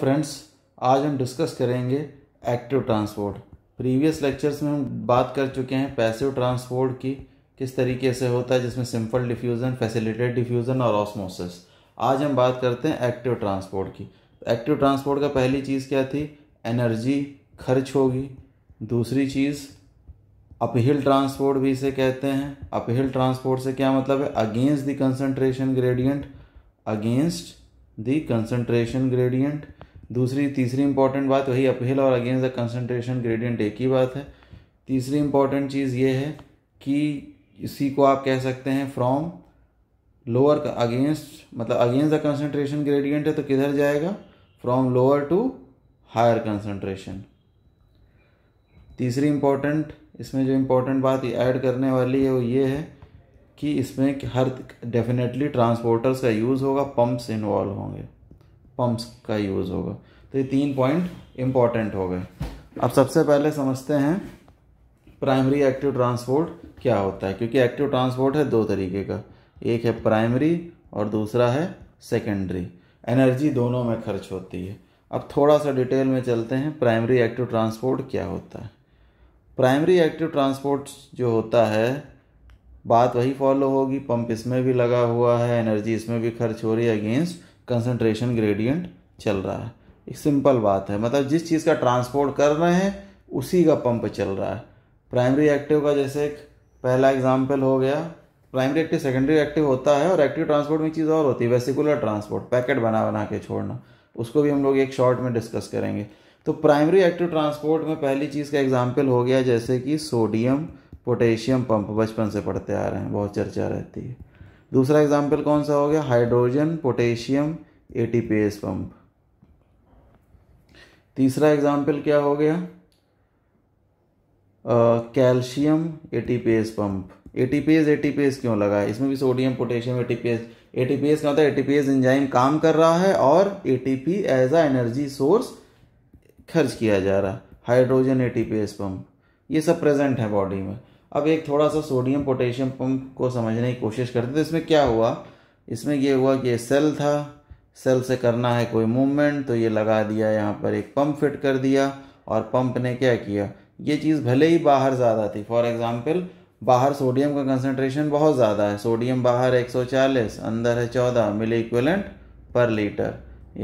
friends आज हम discuss करेंगे एक्टिव ट्रांसपोर्ट प्रीवियस लेक्चर्स में हम बात कर चुके हैं पैसिव ट्रांसपोर्ट की किस तरीके से होता है जिसमें सिंपल डिफ्यूज़न फैसिलिटेड डिफ्यूज़न और ऑस्मोसिस आज हम बात करते हैं एक्टिव ट्रांसपोर्ट की एक्टिव ट्रांसपोर्ट का पहली चीज़ क्या थी एनर्जी खर्च होगी दूसरी चीज़ अपहिल ट्रांसपोर्ट भी इसे कहते हैं अपहिल ट्रांसपोर्ट से क्या मतलब है against the concentration gradient against the concentration gradient दूसरी तीसरी इंपॉर्टेंट बात वही अपहिल और अगेंस्ट द कंसनट्रेशन ग्रेडियंट एक ही बात है तीसरी इंपॉर्टेंट चीज़ ये है कि इसी को आप कह सकते हैं फ्रॉम लोअर अगेंस्ट मतलब अगेंस्ट द कंसनट्रेशन ग्रेडियंट है तो किधर जाएगा from lower to higher concentration तीसरी इंपॉर्टेंट इसमें जो इम्पोर्टेंट बात ऐड करने वाली है वो ये है कि इसमें हर डेफिनेटली ट्रांसपोर्टर्स का यूज़ होगा पंप्स इन्वॉल्व होंगे पंप्स का यूज़ होगा तो ये तीन पॉइंट इम्पॉर्टेंट हो गए अब सबसे पहले समझते हैं प्राइमरी एक्टिव ट्रांसपोर्ट क्या होता है क्योंकि एक्टिव ट्रांसपोर्ट है दो तरीके का एक है प्राइमरी और दूसरा है सेकेंडरी एनर्जी दोनों में खर्च होती है अब थोड़ा सा डिटेल में चलते हैं प्राइमरी एक्टिव ट्रांसपोर्ट क्या होता है प्राइमरी एक्टिव ट्रांसपोर्ट जो होता है बात वही फॉलो होगी पंप इसमें भी लगा हुआ है एनर्जी इसमें भी खर्च हो रही है अगेंस्ट कंसनट्रेशन ग्रेडियंट चल रहा है एक सिंपल बात है मतलब जिस चीज़ का ट्रांसपोर्ट कर रहे हैं उसी का पंप चल रहा है प्राइमरी एक्टिव का जैसे एक पहला एग्जाम्पल हो गया प्राइमरी एक्टिव सेकेंडरी एक्टिव होता है और एक्टिव ट्रांसपोर्ट में चीज़ और होती है वेसिकुलर ट्रांसपोर्ट पैकेट बना बना के छोड़ना उसको भी हम लोग एक शॉर्ट में डिस्कस करेंगे तो प्राइमरी एक्टिव ट्रांसपोर्ट में पहली चीज़ का एग्जाम्पल हो गया जैसे कि सोडियम पोटेशियम पंप बचपन से पढ़ते आ रहे हैं बहुत चर्चा रहती है दूसरा एग्जाम्पल कौन सा हो गया हाइड्रोजन पोटेशियम ए पंप तीसरा एग्जाम्पल क्या हो गया calcium A pump P S क्यों लगा है इसमें भी sodium potassium A P S क्या होता है ए एस इंजाइम काम कर रहा है और A T P as a energy source खर्च किया जा रहा है हाइड्रोजन एस पंप ये सब प्रेजेंट है बॉडी में अब एक थोड़ा सा सोडियम पोटेशियम पंप को समझने की कोशिश करते तो इसमें क्या हुआ इसमें ये हुआ कि सेल था सेल से करना है कोई मूवमेंट तो ये लगा दिया यहाँ पर एक पंप फिट कर दिया और पंप ने क्या किया ये चीज़ भले ही बाहर ज़्यादा थी फॉर एग्ज़ाम्पल बाहर सोडियम का कंसनट्रेशन बहुत ज़्यादा है सोडियम बाहर 140 अंदर है 14 मिली इक्वलेंट पर लीटर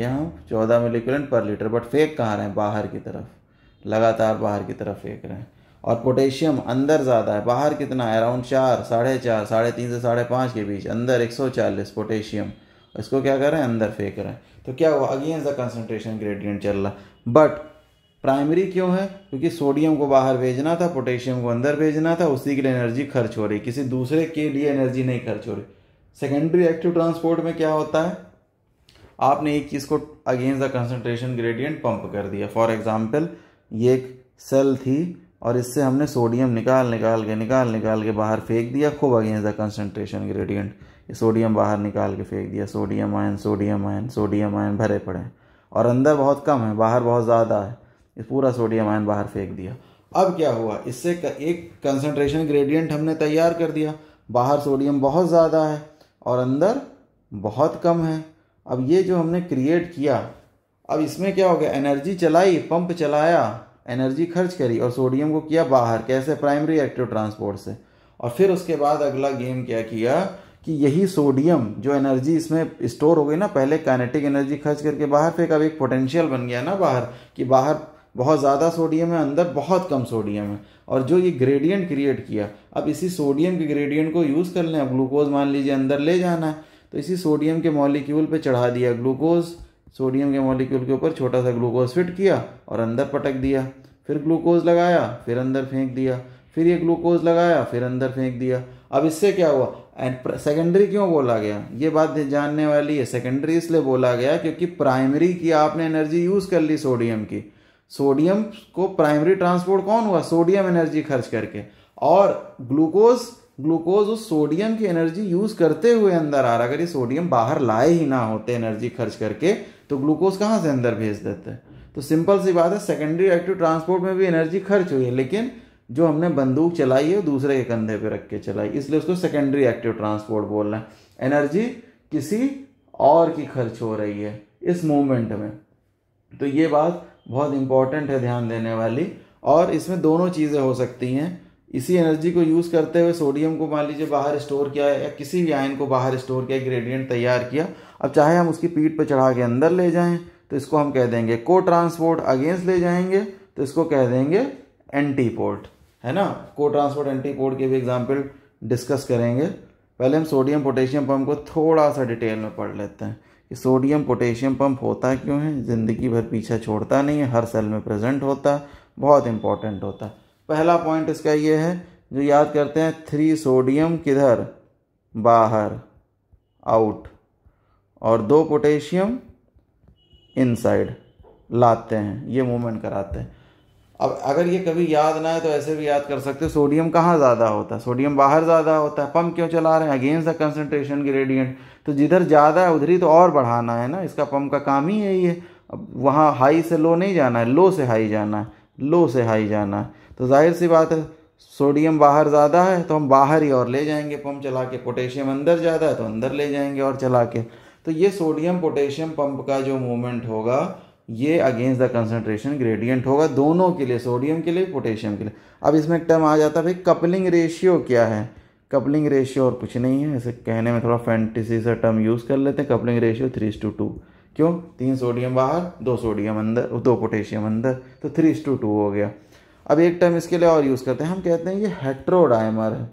यहाँ 14 milliequivalent per litre but फेंक कहाँ रहे हैं बाहर की तरफ लगातार बाहर की तरफ फेंक रहे हैं और पोटेशियम अंदर ज़्यादा है बाहर कितना है अराउंड चार साढ़े चार साढ़े तीन से साढ़े पाँच के बीच अंदर एक सौ चालीस पोटेशियम इसको क्या कर रहे हैं अंदर फेंक रहे हैं तो क्या हुआ अगेंस्ट द कंसनट्रेशन ग्रेडियंट चल रहा बट प्राइमरी क्यों है क्योंकि सोडियम को बाहर भेजना था पोटेशियम को अंदर भेजना था उसी के लिए एनर्जी खर्च हो रही किसी दूसरे के लिए एनर्जी नहीं खर्च हो रही सेकेंडरी एक्टिव ट्रांसपोर्ट में क्या होता है आपने एक चीज़ को against the concentration gradient pump कर दिया फॉर एग्जाम्पल ये एक सेल थी और इससे हमने सोडियम निकाल निकाल के निकाल निकाल के बाहर फेंक दिया खूब against the concentration gradient sodium बाहर निकाल के फेंक दिया sodium ion sodium ion sodium ion भरे पड़े हैं और अंदर बहुत कम है बाहर बहुत ज़्यादा है इस पूरा सोडियम आयन बाहर फेंक दिया अब क्या हुआ इससे एक कंसनट्रेशन ग्रेडियंट हमने तैयार कर दिया बाहर सोडियम बहुत ज़्यादा है और अंदर बहुत कम है अब ये जो हमने क्रिएट किया अब इसमें क्या हो गया एनर्जी चलाई पंप चलाया एनर्जी खर्च करी और सोडियम को किया बाहर कैसे प्राइमरी एक्टिव ट्रांसपोर्ट से और फिर उसके बाद अगला गेम क्या किया कि यही सोडियम जो एनर्जी इसमें स्टोर हो गई ना पहले काइनेटिक एनर्जी खर्च करके बाहर फिर अब एक पोटेंशियल बन गया ना बाहर कि बाहर बहुत ज़्यादा सोडियम है अंदर बहुत कम सोडियम है और जो ये ग्रेडियंट क्रिएट किया अब इसी सोडियम के ग्रेडियंट को यूज़ कर लें अब ग्लूकोज मान लीजिए अंदर ले जाना है तो इसी सोडियम के मॉलिक्यूल पे चढ़ा दिया ग्लूकोज़ सोडियम के मॉलिक्यूल के ऊपर छोटा सा ग्लूकोज फिट किया और अंदर पटक दिया फिर ग्लूकोज लगाया फिर अंदर फेंक दिया फिर ये ग्लूकोज लगाया फिर अंदर फेंक दिया अब इससे क्या हुआ एंड सेकेंडरी क्यों बोला गया ये बात जानने वाली है सेकेंडरी इसलिए बोला गया क्योंकि प्राइमरी की आपने एनर्जी यूज़ कर ली सोडियम की सोडियम को प्राइमरी ट्रांसपोर्ट कौन हुआ सोडियम एनर्जी खर्च करके और ग्लूकोज ग्लूकोज उस सोडियम की एनर्जी यूज़ करते हुए अंदर आ रहा अगर ये सोडियम बाहर लाए ही ना होते एनर्जी खर्च करके तो ग्लूकोज कहाँ से अंदर भेज देते हैं तो सिंपल सी बात है सेकेंडरी एक्टिव ट्रांसपोर्ट में भी एनर्जी खर्च हुई है लेकिन जो हमने बंदूक चलाई है दूसरे के कंधे पर रख के चलाई इसलिए उसको सेकेंडरी एक्टिव ट्रांसपोर्ट बोल रहे हैं एनर्जी किसी और की खर्च हो रही है इस मूवमेंट में तो ये बात बहुत इंपॉर्टेंट है ध्यान देने वाली और इसमें दोनों चीज़ें हो सकती हैं इसी एनर्जी को यूज़ करते हुए सोडियम को मान लीजिए बाहर स्टोर किया या किसी भी आयन को बाहर स्टोर किया ग्रेडियंट तैयार किया अब चाहे हम उसकी पीठ पर चढ़ा के अंदर ले जाएं तो इसको हम कह देंगे को ट्रांसपोर्ट अगेंस्ट ले जाएंगे तो इसको कह देंगे एंटी पोर्ट है ना को ट्रांसपोर्ट एंटी पोर्ट के भी एग्जाम्पल डिस्कस करेंगे पहले हम सोडियम पोटेशियम पम्प को थोड़ा सा डिटेल में पढ़ लेते हैं कि सोडियम पोटेशियम पम्प होता क्यों है ज़िंदगी भर पीछा छोड़ता नहीं है हर सेल में प्रेजेंट होता बहुत इंपॉर्टेंट होता पहला पॉइंट इसका ये है जो याद करते हैं थ्री सोडियम किधर बाहर आउट और दो पोटेशियम इनसाइड लाते हैं ये मूवमेंट कराते हैं अब अगर ये कभी याद ना है तो ऐसे भी याद कर सकते हो सोडियम कहाँ ज़्यादा होता है सोडियम बाहर ज़्यादा होता है पंप क्यों चला रहे हैं अगेंस्ट द कंसनट्रेशन ग्रेडियंट तो जिधर ज़्यादा है उधर ही तो और बढ़ाना है ना इसका पंप का काम ही यही है अब वहाँ हाई से लो नहीं जाना है लो से हाई जाना है लो से हाई जाना है तो जाहिर सी बात है सोडियम बाहर ज़्यादा है तो हम बाहर ही और ले जाएंगे पंप चला के पोटेशियम अंदर ज़्यादा है तो अंदर ले जाएंगे और चला के तो ये सोडियम पोटेशियम पंप का जो मूवमेंट होगा ये अगेंस्ट द कंसनट्रेशन ग्रेडियंट होगा दोनों के लिए सोडियम के लिए पोटेशियम के लिए अब इसमें एक टर्म आ जाता है भाई कपलिंग रेशियो क्या है कपलिंग रेशियो और कुछ नहीं है ऐसे कहने में थोड़ा फैंटेसी सा टर्म यूज़ कर लेते हैं coupling ratio three to two क्यों तीन सोडियम बाहर दो सोडियम अंदर दो पोटेशियम अंदर तो थ्री टू टू हो गया अब एक टर्म इसके लिए और यूज़ करते हैं हम कहते हैं ये हेट्रोडाइमर है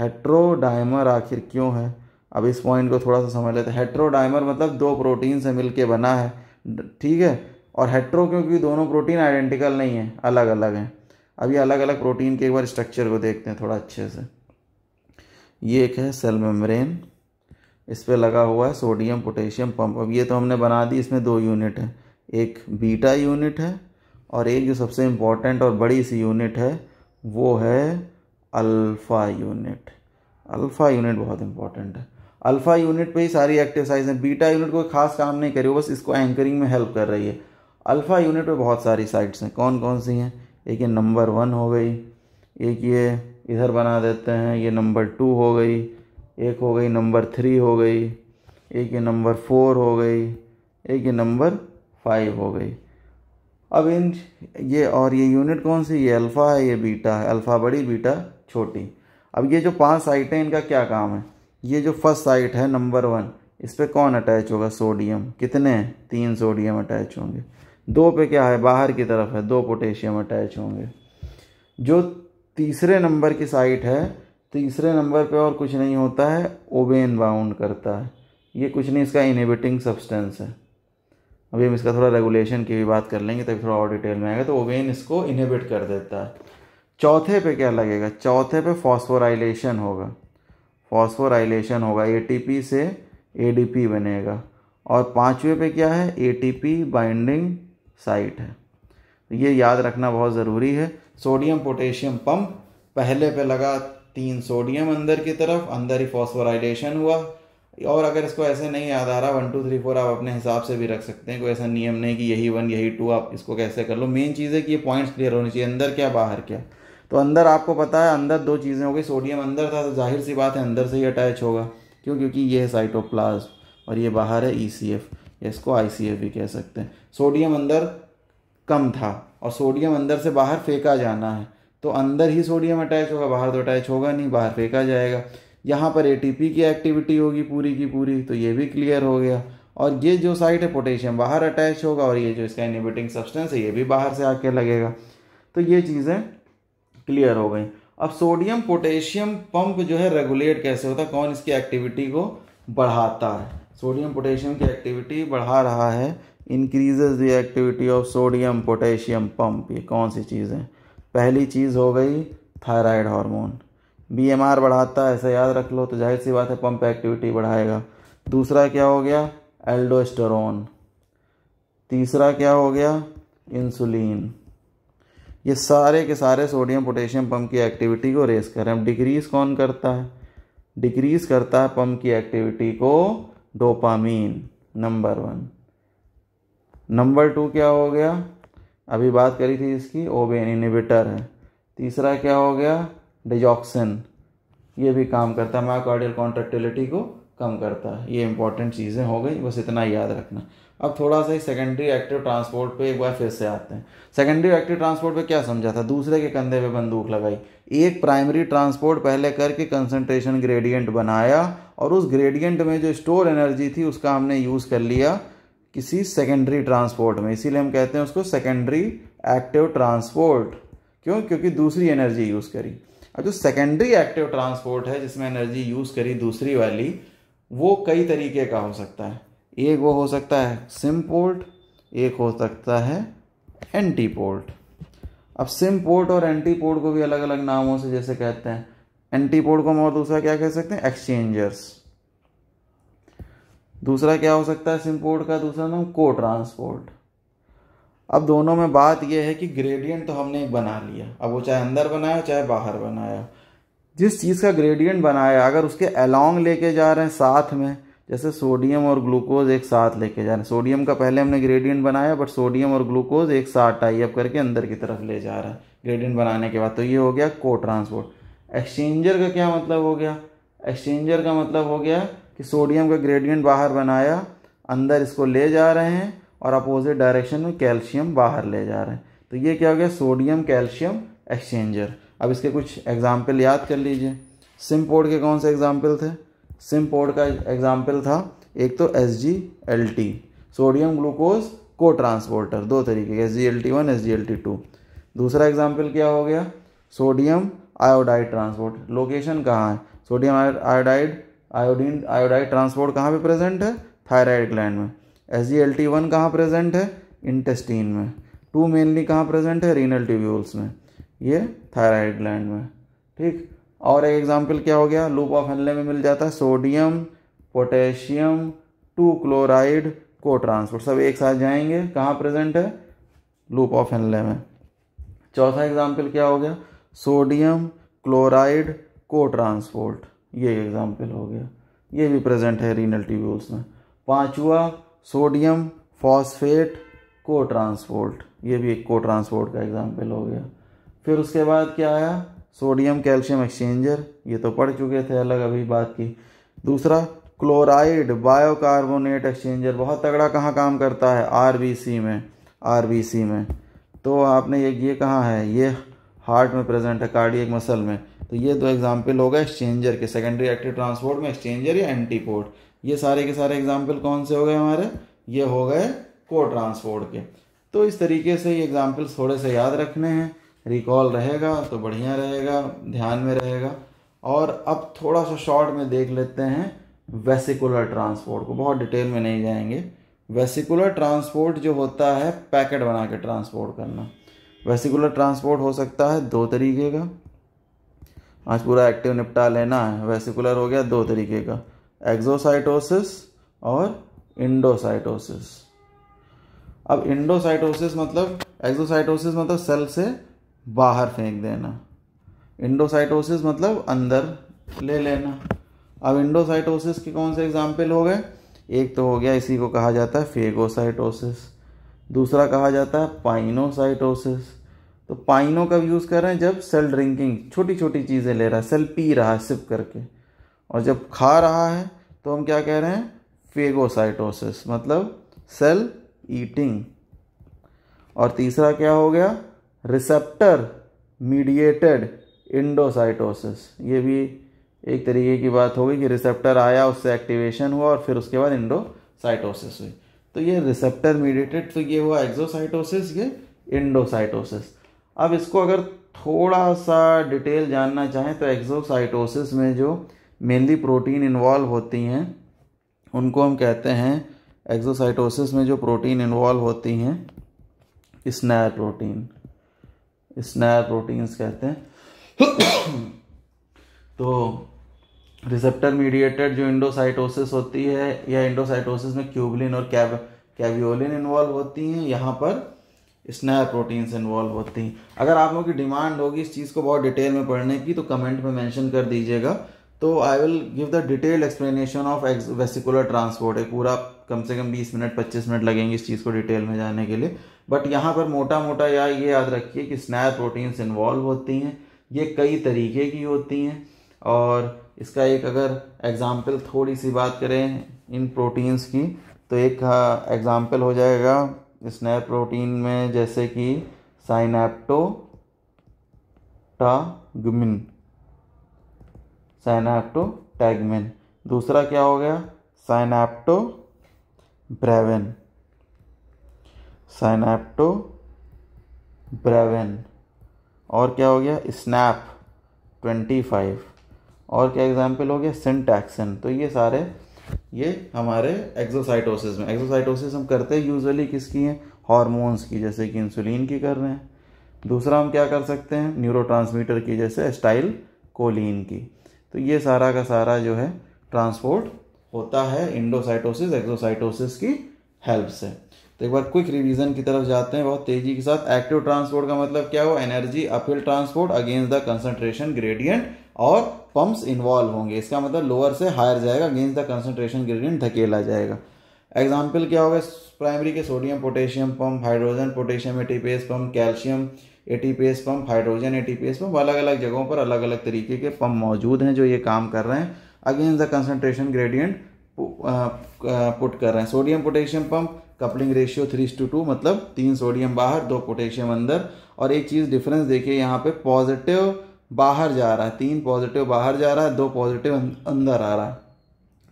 हेट्रोडाइमर आखिर क्यों है अब इस पॉइंट को थोड़ा सा समझ लेते हैं हेट्रोडाइमर मतलब दो प्रोटीन से मिलके बना है ठीक है और हेट्रो क्योंकि दोनों प्रोटीन आइडेंटिकल नहीं है अलग अलग हैं अब ये अलग अलग प्रोटीन के एक बार स्ट्रक्चर को देखते हैं थोड़ा अच्छे से ये एक है सेल मेम्ब्रेन इस पर लगा हुआ है सोडियम पोटेशियम पंप अब ये तो हमने बना दी इसमें दो यूनिट है एक बीटा यूनिट है और एक जो सबसे इम्पॉर्टेंट और बड़ी सी यूनिट है वो है अल्फ़ा यूनिट अल्फ़ा यूनिट बहुत इम्पॉर्टेंट है अल्फ़ा यूनिट पे ही सारी साइज हैं बीटा यूनिट कोई खास काम नहीं करी वो बस इसको एंकरिंग में हेल्प कर रही है अल्फ़ा यूनिट पे बहुत सारी साइट्स हैं कौन कौन सी हैं एक ये नंबर वन हो गई एक ये इधर बना देते हैं ये नंबर टू हो गई एक हो गई नंबर थ्री हो गई एक ये नंबर फोर हो गई एक ये नंबर फाइव हो गई अब इन ये और ये यूनिट कौन सी ये अल्फ़ा है ये बीटा है अल्फ़ा बड़ी बीटा छोटी अब ये जो पांच साइटें इनका क्या काम है ये जो फर्स्ट साइट है नंबर वन इस पर कौन अटैच होगा सोडियम कितने हैं तीन सोडियम अटैच होंगे दो पे क्या है बाहर की तरफ है दो पोटेशियम अटैच होंगे जो तीसरे नंबर की साइट है तीसरे नंबर पे और कुछ नहीं होता है ओबेन बाउंड करता है ये कुछ नहीं इसका इनहिबिटिंग सब्सटेंस है अभी हम इसका थोड़ा रेगुलेशन की भी बात कर लेंगे तभी थोड़ा और डिटेल में आएगा तो ओबेन इसको इनहिबिट कर देता है चौथे पे क्या लगेगा चौथे पे फॉस्फोराइलेशन होगा फॉस्फोराइलेशन होगा एटीपी से एडीपी बनेगा और पांचवे पे क्या है एटीपी बाइंडिंग साइट है तो ये याद रखना बहुत ज़रूरी है सोडियम पोटेशियम पंप पहले पे लगा तीन सोडियम अंदर की तरफ अंदर ही फॉस्फोराइलेशन हुआ और अगर इसको ऐसे नहीं याद आ रहा वन टू थ्री फोर आप अपने हिसाब से भी रख सकते हैं कोई ऐसा नियम नहीं कि यही वन यही टू आप इसको कैसे कर लो मेन चीज़ है कि ये पॉइंट्स क्लियर होने चाहिए अंदर क्या बाहर क्या तो अंदर आपको पता है अंदर दो चीज़ें हो गई सोडियम अंदर था तो जाहिर सी बात है अंदर से ही अटैच होगा क्यों क्योंकि ये है साइटोप्लाज्म और ये बाहर है ई सी एफ इसको आई सी एफ भी कह सकते हैं सोडियम अंदर कम था और सोडियम अंदर से बाहर फेंका जाना है तो अंदर ही सोडियम अटैच होगा बाहर तो अटैच होगा नहीं बाहर फेंका जाएगा यहाँ पर एटीपी की एक्टिविटी होगी पूरी की पूरी तो ये भी क्लियर हो गया और ये जो साइट है पोटेशियम बाहर अटैच होगा और ये जो इसका इनिबिटिंग सब्सटेंस है ये भी बाहर से आके लगेगा तो ये चीज़ें क्लियर हो गई अब सोडियम पोटेशियम पंप जो है रेगुलेट कैसे होता है कौन इसकी एक्टिविटी को बढ़ाता है सोडियम पोटेशियम की एक्टिविटी बढ़ा रहा है increases the activity of sodium potassium pump ये कौन सी चीज़ है पहली चीज़ हो गई थायराइड हार्मोन बीएमआर बढ़ाता है ऐसा याद रख लो तो जाहिर सी बात है पंप एक्टिविटी बढ़ाएगा दूसरा क्या हो गया एल्डोस्टेरोन तीसरा क्या हो गया इंसुलिन ये सारे के सारे सोडियम पोटेशियम पम्प की एक्टिविटी को रेस कर रहे हैं डिक्रीज कौन करता है डिक्रीज करता है पम्प की एक्टिविटी को dopamine number one number two क्या हो गया अभी बात करी थी इसकी ओबेन इनिबिटर है तीसरा क्या हो गया डिजॉक्सिन ये भी काम करता है माकॉर्डियल कॉन्ट्रेक्टिलिटी को कम करता है ये इंपॉर्टेंट चीज़ें हो गई बस इतना याद रखना अब थोड़ा सा ही सेकेंडरी एक्टिव ट्रांसपोर्ट पे एक बार फिर से आते हैं सेकेंडरी एक्टिव ट्रांसपोर्ट पे क्या समझा था दूसरे के कंधे पे बंदूक लगाई एक प्राइमरी ट्रांसपोर्ट पहले करके कंसंट्रेशन ग्रेडियंट बनाया और उस ग्रेडियंट में जो स्टोर एनर्जी थी उसका हमने यूज़ कर लिया किसी सेकेंडरी ट्रांसपोर्ट में इसीलिए हम कहते हैं उसको सेकेंडरी एक्टिव ट्रांसपोर्ट क्यों क्योंकि दूसरी एनर्जी यूज़ करी अब जो सेकेंडरी एक्टिव ट्रांसपोर्ट है जिसमें एनर्जी यूज़ करी दूसरी वाली वो कई तरीके का हो सकता है एक वो हो सकता है सिम पोर्ट एक हो सकता है एंटी पोर्ट अब सिम पोर्ट और एंटी पोर्ट को भी अलग अलग नामों से जैसे कहते हैं एंटी पोर्ट को हम और दूसरा क्या कह सकते हैं एक्सचेंजर्स दूसरा क्या हो सकता है सिम पोर्ट का दूसरा नाम को ट्रांसपोर्ट अब दोनों में बात यह है कि ग्रेडियंट तो हमने एक बना लिया अब वो चाहे अंदर बनाया चाहे बाहर बनाया जिस चीज़ का ग्रेडियंट बनाया अगर उसके अलोंग लेके जा रहे हैं साथ में जैसे सोडियम और ग्लूकोज एक साथ लेके जा रहे हैं सोडियम का पहले हमने ग्रेडियंट बनाया बट सोडियम और ग्लूकोज एक साथ टाई अप करके अंदर की तरफ ले जा रहा है ग्रेडियंट बनाने के बाद तो ये हो गया को ट्रांसपोर्ट एक्सचेंजर का क्या मतलब हो गया एक्सचेंजर का मतलब हो गया कि सोडियम का ग्रेडियंट बाहर बनाया अंदर इसको ले जा रहे हैं और अपोजिट डायरेक्शन में कैल्शियम बाहर ले जा रहे हैं तो ये क्या हो गया सोडियम कैल्शियम एक्सचेंजर अब इसके कुछ एग्जाम्पल याद कर लीजिए सिम्पोर्ट के कौन से एग्जाम्पल थे सिम पोर्ट का एग्जाम्पल था एक तो S G L T sodium glucose cotransporter दो तरीके के S G L T one S G L T two दूसरा एग्जाम्पल क्या हो गया सोडियम आयोडाइड ट्रांसपोर्ट लोकेशन कहाँ है sodium iodide iodine iodide transport कहाँ पे प्रेजेंट है थायराइड ग्लैंड में S G L T one कहाँ प्रेजेंट है इंटेस्टीन में टू मेनली कहाँ प्रेजेंट है रीनल ट्यूब्यूल्स में ये थायराइड ग्लैंड में ठीक और एक एग्जाम्पल क्या हो गया लूप ऑफ हल्ले में मिल जाता है सोडियम पोटेशियम टू क्लोराइड को ट्रांसपोर्ट सब एक साथ जाएंगे कहाँ प्रेजेंट है लूप ऑफ हल्ले में चौथा एग्जाम्पल क्या हो गया सोडियम क्लोराइड को ट्रांसपोर्ट ये एग्जाम्पल हो गया ये भी प्रेजेंट है रीनल ट्यूब्यूल्स में पांचवा सोडियम फॉस्फेट को ट्रांसपोर्ट ये भी एक को ट्रांसपोर्ट का एग्जाम्पल हो गया फिर उसके बाद क्या आया सोडियम कैल्शियम एक्सचेंजर ये तो पढ़ चुके थे अलग अभी बात की दूसरा क्लोराइड बायोकार्बोनेट एक्सचेंजर बहुत तगड़ा कहाँ काम करता है आर में आर में तो आपने ये ये कहाँ है ये हार्ट में प्रेजेंट है कार्डियक मसल में तो ये दो एग्जाम्पल होगा एक्सचेंजर के सेकेंडरी एक्टिव ट्रांसपोर्ट में एक्सचेंजर या एंटीपोर्ट ये सारे के सारे एग्जाम्पल कौन से हो गए हमारे ये हो गए को ट्रांसपोर्ट के तो इस तरीके से ये एग्जाम्पल्स थोड़े से याद रखने हैं रिकॉल रहेगा तो बढ़िया रहेगा ध्यान में रहेगा और अब थोड़ा सा शॉर्ट में देख लेते हैं वेसिकुलर ट्रांसपोर्ट को बहुत डिटेल में नहीं जाएंगे वेसिकुलर ट्रांसपोर्ट जो होता है पैकेट बना के ट्रांसपोर्ट करना वेसिकुलर ट्रांसपोर्ट हो सकता है दो तरीके का आज पूरा एक्टिव निपटा लेना है वेसिकुलर हो गया दो तरीके का एक्जोसाइटोसिस और इंडोसाइटोसिस अब इंडोसाइटोसिस मतलब एक्जोसाइटोसिस मतलब सेल से बाहर फेंक देना इंडोसाइटोसिस मतलब अंदर ले लेना अब इंडोसाइटोसिस के कौन से एग्जाम्पल हो गए एक तो हो गया इसी को कहा जाता है फेगोसाइटोसिस दूसरा कहा जाता है पाइनोसाइटोसिस तो पाइनो का यूज़ कर रहे हैं जब सेल ड्रिंकिंग छोटी छोटी चीज़ें ले रहा है सेल पी रहा है सिप करके और जब खा रहा है तो हम क्या कह रहे हैं फेगोसाइटोसिस मतलब सेल ईटिंग और तीसरा क्या हो गया रिसेप्टर मीडिएटेड इंडोसाइटोसिस ये भी एक तरीके की बात हो गई कि रिसेप्टर आया उससे एक्टिवेशन हुआ और फिर उसके बाद इंडोसाइटोसिस हुई तो ये रिसेप्टर मीडिएटेड तो ये हुआ एक्जोसाइटोसिस ये इंडोसाइटोसिस अब इसको अगर थोड़ा सा डिटेल जानना चाहें तो एक्जोसाइटोसिस में जो मेनली प्रोटीन इन्वॉल्व होती हैं उनको हम कहते हैं एक्जोसाइटोसिस में जो प्रोटीन इन्वॉल्व होती हैं स्नैर प्रोटीन स्नैर प्रोटीन्स कहते हैं तो रिसेप्टर मीडिएटेड जो इंडोसाइटोसिस होती है या इंडोसाइटोसिस में क्यूबलिन और कैब कैवियोलिन इन्वॉल्व होती हैं यहाँ पर स्नैर प्रोटीन्स इन्वॉल्व होती हैं अगर आप लोगों की डिमांड होगी इस चीज़ को बहुत डिटेल में पढ़ने की तो कमेंट में मेंशन कर दीजिएगा तो I will give the detail explanation of X vesicular transport है पूरा कम से कम 20 मिनट 25 मिनट लगेंगे इस चीज़ को डिटेल में जाने के लिए बट यहाँ पर मोटा मोटा या ये याद रखिए कि स्नैप प्रोटीन्स इन्वॉल्व होती हैं ये कई तरीके की होती हैं और इसका एक अगर एग्ज़ाम्पल थोड़ी सी बात करें इन प्रोटीन्स की तो एक एग्ज़ाम्पल हाँ, हो जाएगा स्नैप प्रोटीन में जैसे कि साइनैप्टोटागमिन साइनाप्टो टैगमेन दूसरा क्या हो गया साइनाप्टो ब्रेवन साइनाप्टो ब्रेवेन और क्या हो गया स्नैप ट्वेंटी फाइव और क्या एग्जाम्पल हो गया सिंटैक्सन तो ये सारे ये हमारे एक्सोसाइटोसिस में एक्सोसाइटोसिस हम करते हैं यूजुअली किसकी हैं हार्मोन्स की जैसे कि इंसुलिन की कर रहे हैं दूसरा हम क्या कर सकते हैं न्यूरोट्रांसमीटर की जैसे स्टाइल कोलिन की तो ये सारा का सारा जो है ट्रांसपोर्ट होता है इंडोसाइटोसिस एक्सोसाइटोसिस की हेल्प से तो एक बार क्विक रिवीजन की तरफ जाते हैं बहुत तेजी के साथ एक्टिव ट्रांसपोर्ट का मतलब क्या हो energy appeal transport against the concentration gradient और पंप्स इन्वॉल्व होंगे इसका मतलब लोअर से हायर जाएगा अगेंस्ट द कंसंट्रेशन ग्रेडियंट धकेला जाएगा एग्जाम्पल क्या होगा प्राइमरी के sodium potassium pump hydrogen potassium ATPase pump calcium ATPase pump hydrogen ATPase pump अलग अलग जगहों पर अलग अलग तरीके के पंप मौजूद हैं जो ये काम कर रहे हैं against the concentration gradient put कर रहे हैं sodium potassium pump coupling ratio three to two मतलब तीन सोडियम बाहर दो पोटेशियम अंदर और एक चीज़ डिफरेंस देखिए यहाँ पे पॉजिटिव बाहर जा रहा है तीन पॉजिटिव बाहर जा रहा है दो पॉजिटिव अं, अंदर आ रहा है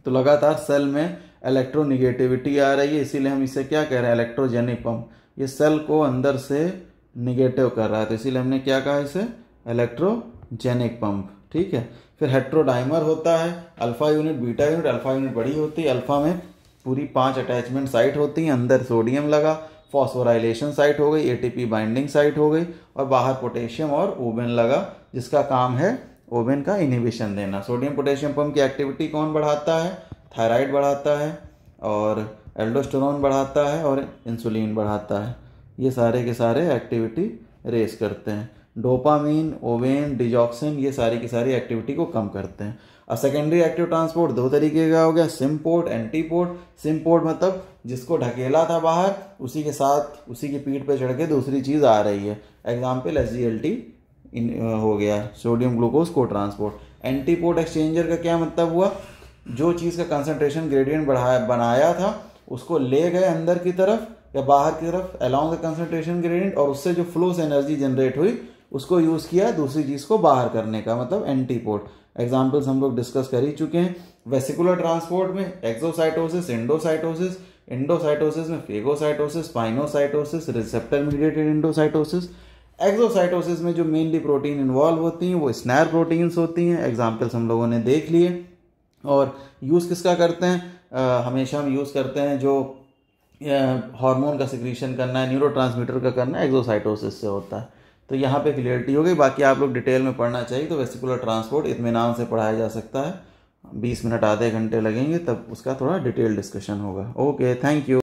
तो लगातार सेल में इलेक्ट्रोनिगेटिविटी आ रही है इसीलिए हम इसे क्या कह रहे हैं इलेक्ट्रोजेनिक पंप ये सेल को अंदर से निगेटिव कर रहा है तो इसीलिए हमने क्या कहा इसे इलेक्ट्रोजेनिक पंप ठीक है फिर हेट्रोडाइमर होता है alpha unit beta unit alpha unit बड़ी होती है अल्फा में पूरी पांच अटैचमेंट साइट होती हैं अंदर सोडियम लगा फॉस्फोराइलेशन साइट हो गई एटीपी बाइंडिंग साइट हो गई और बाहर पोटेशियम और ओबेन लगा जिसका काम है ओबेन का इनिबिशन देना सोडियम पोटेशियम पंप की एक्टिविटी कौन बढ़ाता है थायराइड बढ़ाता है और एल्डोस्टोरॉन बढ़ाता है और इंसुलिन बढ़ाता है ये सारे के सारे एक्टिविटी रेस करते हैं डोपामीन ओवेन डिजॉक्सिन ये सारी की सारी एक्टिविटी को कम करते हैं और सेकेंडरी एक्टिव ट्रांसपोर्ट दो तरीके का हो गया सिमपोर्ट एंटीपोर्ट सिमपोर्ट मतलब जिसको ढकेला था बाहर उसी के साथ उसी की पीठ पे चढ़ के दूसरी चीज़ आ रही है example S G L T हो गया सोडियम ग्लूकोज को ट्रांसपोर्ट एंटीपोर्ट एक्सचेंजर का क्या मतलब हुआ जो चीज़ का कंसनट्रेशन ग्रेडियंट बढ़ाया बनाया था उसको ले गए अंदर की तरफ या बाहर की तरफ अलाउंग द कंसनट्रेशन ग्रेडियंट और उससे जो फ्लो से एनर्जी जनरेट हुई उसको यूज़ किया दूसरी चीज़ को बाहर करने का मतलब एंटीपोर्ट एग्जाम्पल्स हम लोग डिस्कस कर ही चुके हैं वेसिकुलर ट्रांसपोर्ट में एक्सोसाइटोसिस इंडोसाइटोसिस इंडोसाइटोसिस में phagocytosis pinocytosis receptor mediated endocytosis exocytosis में जो मेनली प्रोटीन इन्वॉल्व होती हैं वो स्नैर प्रोटीन्स होती हैं एग्जाम्पल्स हम लोगों ने देख लिए और यूज़ किसका करते हैं आ, हमेशा हम यूज़ करते हैं जो हार्मोन का सिक्रीशन करना है न्यूरो का करना है एक्जोसाइटोसिस से होता है तो यहाँ पे क्लियरिटी हो गई बाकी आप लोग डिटेल में पढ़ना चाहिए तो वेस्टिकुलर ट्रांसपोर्ट इतमान से पढ़ाया जा सकता है बीस मिनट आधे घंटे लगेंगे तब उसका थोड़ा डिटेल डिस्कशन होगा ओके थैंक यू